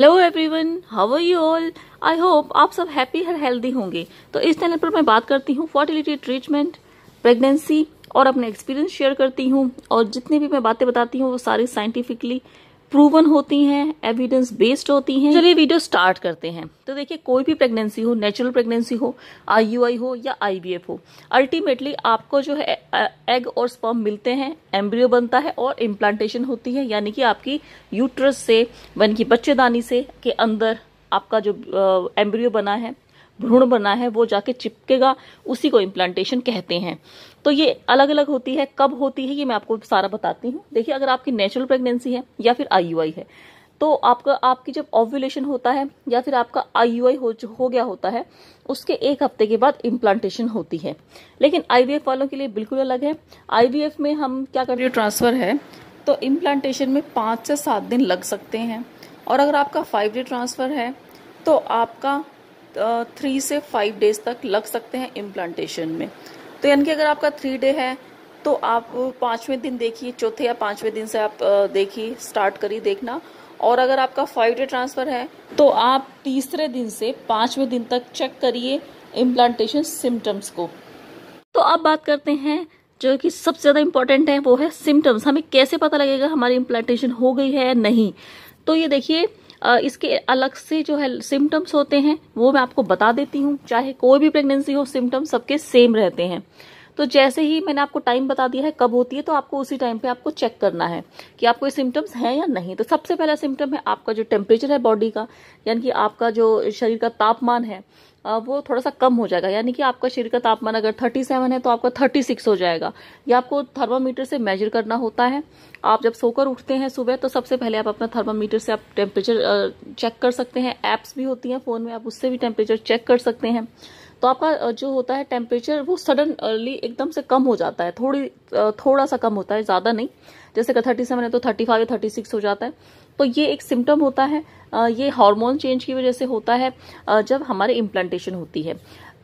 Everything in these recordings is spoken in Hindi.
hello everyone how are you all I hope आप सब हैप्पी और हेल्दी होंगे तो इस चैनल पर मैं बात करती हूँ फर्टिलिटी ट्रीटमेंट प्रेगनेंसी और अपने एक्सपीरियंस शेयर करती हूँ और जितनी भी मैं बातें बताती हूँ वो सारी साइंटिफिकली प्रूवन होती हैं एविडेंस बेस्ड होती हैं चलिए वीडियो स्टार्ट करते हैं तो देखिए कोई भी प्रेगनेंसी हो नेचुरल प्रेगनेंसी हो आईयूआई हो या आईबीएफ हो अल्टीमेटली आपको जो है एग और स्पर्म मिलते हैं एम्ब्रियो बनता है और इम्प्लांटेशन होती है यानी कि आपकी यूट्रस से यानी की बच्चेदानी से के अंदर आपका जो एम्ब्रियो बना है भ्रूण बना है वो जाके चिपकेगा उसी को इम्प्लांटेशन कहते हैं तो ये अलग अलग होती है कब होती है ये मैं आपको सारा बताती हूँ देखिए अगर आपकी नेचुरल प्रेगनेंसी है या फिर आई है तो आपका आपकी जब ऑव्यूलेशन होता है या फिर आपका आई हो, हो गया होता है उसके एक हफ्ते के बाद इम्प्लांटेशन होती है लेकिन आई वालों के लिए बिल्कुल अलग है आई में हम क्या करते हैं ट्रांसफर है तो इम्प्लांटेशन में पाँच से सात दिन लग सकते हैं और अगर आपका फाइव डे ट्रांसफर है तो आपका थ्री से फाइव डेज तक लग सकते हैं इम्प्लांटेशन में तो यानी कि अगर आपका थ्री डे है तो आप पाँचवें दिन देखिए चौथे या पाँचवें दिन से आप देखिए स्टार्ट करिए देखना और अगर आपका फाइव डे ट्रांसफ़र है तो आप तीसरे दिन से पाँचवें दिन तक चेक करिए इम्प्लांटेशन सिम्टम्स को तो अब बात करते हैं जो कि सबसे ज़्यादा इम्पॉर्टेंट है वो है सिम्टम्स हमें कैसे पता लगेगा हमारी इम्प्लांटेशन हो गई है या नहीं तो ये देखिए इसके अलग से जो है सिम्टम्स होते हैं वो मैं आपको बता देती हूँ चाहे कोई भी प्रेगनेंसी हो सिम्टम्स सबके सेम रहते हैं तो जैसे ही मैंने आपको टाइम बता दिया है कब होती है तो आपको उसी टाइम पे आपको चेक करना है कि आपको ये सिम्टम्स हैं या नहीं तो सबसे पहला सिम्टम है आपका जो टेम्परेचर है बॉडी का यानी कि आपका जो शरीर का तापमान है वो थोड़ा सा कम हो जाएगा यानी कि आपका शरीर का तापमान अगर 37 है तो आपका 36 हो जाएगा या आपको थर्मामीटर से मेजर करना होता है आप जब सोकर उठते हैं सुबह तो सबसे पहले आप अपना थर्मामीटर से आप टेम्परेचर चेक कर सकते हैं एप्स भी होती हैं फ़ोन में आप उससे भी टेम्परेचर चेक कर सकते हैं तो आपका जो होता है टेम्परेचर वो सडनली एकदम से कम हो जाता है थोड़ी थोड़ा सा कम होता है ज़्यादा नहीं जैसे कि थर्टी सेवन है तो थर्टी फाइव या थर्टी सिक्स हो जाता है तो ये एक सिम्टम होता है ये हार्मोन चेंज की वजह से होता है जब हमारे इम्प्लांटेशन होती है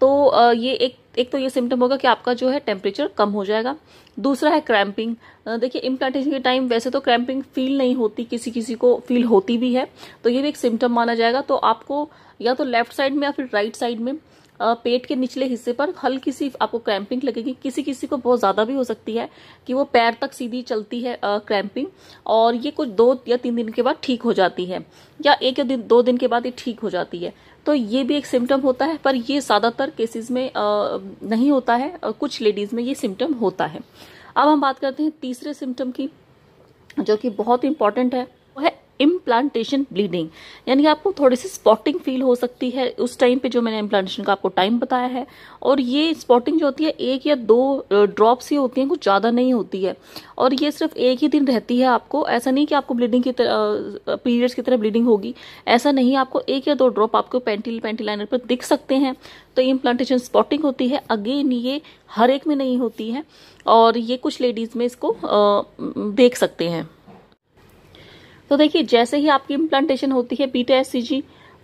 तो ये एक एक तो ये सिम्टम होगा कि आपका जो है टेम्परेचर कम हो जाएगा दूसरा है क्रैम्पिंग देखिए इम्प्लांटेशन के टाइम वैसे तो क्रैम्पिंग फील नहीं होती किसी किसी को फील होती भी है तो ये भी एक सिम्टम माना जाएगा तो आपको या तो लेफ्ट साइड में या फिर राइट साइड में पेट के निचले हिस्से पर हल्की सी आपको क्रैम्पिंग लगेगी किसी किसी को बहुत ज़्यादा भी हो सकती है कि वो पैर तक सीधी चलती है क्रैम्पिंग और ये कुछ दो या तीन दिन के बाद ठीक हो जाती है या एक या दिन दो दिन के बाद ये ठीक हो जाती है तो ये भी एक सिम्टम होता है पर ये ज़्यादातर केसेस में नहीं होता है और कुछ लेडीज़ में ये सिम्टम होता है अब हम बात करते हैं तीसरे सिम्टम की जो कि बहुत इंपॉर्टेंट है वो है इम्प्लांटेशन ब्लीडिंग यानी आपको थोड़ी सी स्पॉटिंग फील हो सकती है उस टाइम पे जो मैंने इम्प्लांटेशन का आपको टाइम बताया है और ये स्पॉटिंग जो होती है एक या दो ड्रॉप्स ही होती हैं कुछ ज़्यादा नहीं होती है और ये सिर्फ एक ही दिन रहती है आपको ऐसा नहीं कि आपको ब्लीडिंग की तरह पीरियड्स की तरह ब्लीडिंग होगी ऐसा नहीं आपको एक या दो ड्रॉप आपको पेंटिल पेंटी लाइनर पर दिख सकते हैं तो इम्प्लांटेशन स्पॉटिंग होती है अगेन ये हर एक में नहीं होती है और ये कुछ लेडीज़ में इसको देख सकते हैं तो देखिए जैसे ही आपकी इम्प्लांटेशन होती है बीटा एस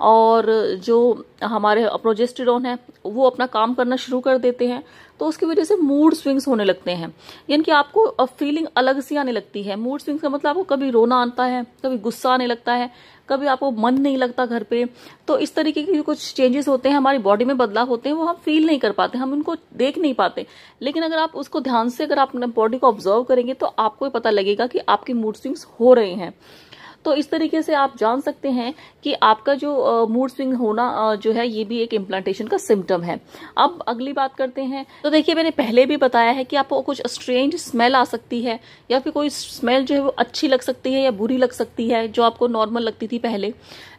और जो हमारे प्रोजेस्टेरोन है वो अपना काम करना शुरू कर देते हैं तो उसकी वजह से मूड स्विंग्स होने लगते हैं यानी कि आपको फीलिंग अलग सी आने लगती है मूड स्विंग्स का मतलब आपको कभी रोना आता है कभी गुस्सा आने लगता है कभी आपको मन नहीं लगता घर पे तो इस तरीके के कुछ चेंजेस होते हैं हमारी बॉडी में बदलाव होते हैं वो हम फील नहीं कर पाते हम उनको देख नहीं पाते लेकिन अगर आप उसको ध्यान से अगर आप अपने बॉडी को ऑब्जर्व करेंगे तो आपको पता लगेगा कि आपके मूड स्विंग्स हो रहे हैं तो इस तरीके से आप जान सकते हैं कि आपका जो मूड स्विंग होना जो है ये भी एक इम्प्लांटेशन का सिम्टम है अब अगली बात करते हैं तो देखिए मैंने पहले भी बताया है कि आपको कुछ स्ट्रेंज स्मेल आ सकती है या फिर कोई स्मेल जो है वो अच्छी लग सकती है या बुरी लग सकती है जो आपको नॉर्मल लगती थी पहले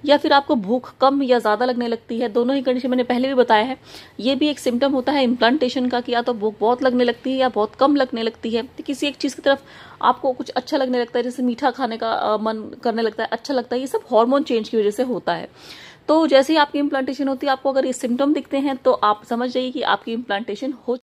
या फिर आपको भूख कम या ज़्यादा लगने लगती है दोनों ही कंडीशन मैंने पहले भी बताया है ये भी एक सिम्टम होता है इम्प्लांटेशन का कि या तो भूख बहुत लगने लगती है या बहुत कम लगने लगती है किसी एक चीज़ की तरफ आपको कुछ अच्छा लगने लगता है जैसे मीठा खाने का मन करने लगता है अच्छा लगता है ये सब हार्मोन चेंज की वजह से होता है तो जैसे ही आपकी इम्प्लांटेशन होती है आपको अगर ये सिम्टम दिखते हैं तो आप समझ जाइए कि आपकी इम्प्लांटेशन हो